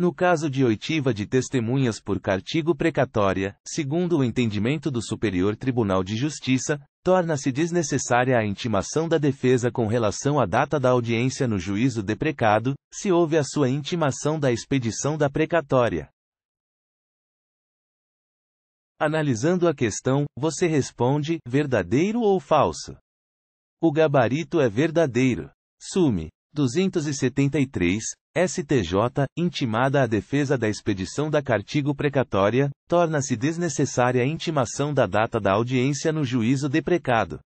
No caso de oitiva de testemunhas por cartigo precatória, segundo o entendimento do Superior Tribunal de Justiça, torna-se desnecessária a intimação da defesa com relação à data da audiência no juízo deprecado, se houve a sua intimação da expedição da precatória. Analisando a questão, você responde: verdadeiro ou falso? O gabarito é verdadeiro. Sume. 273, STJ, intimada a defesa da expedição da cartigo precatória, torna-se desnecessária a intimação da data da audiência no juízo deprecado.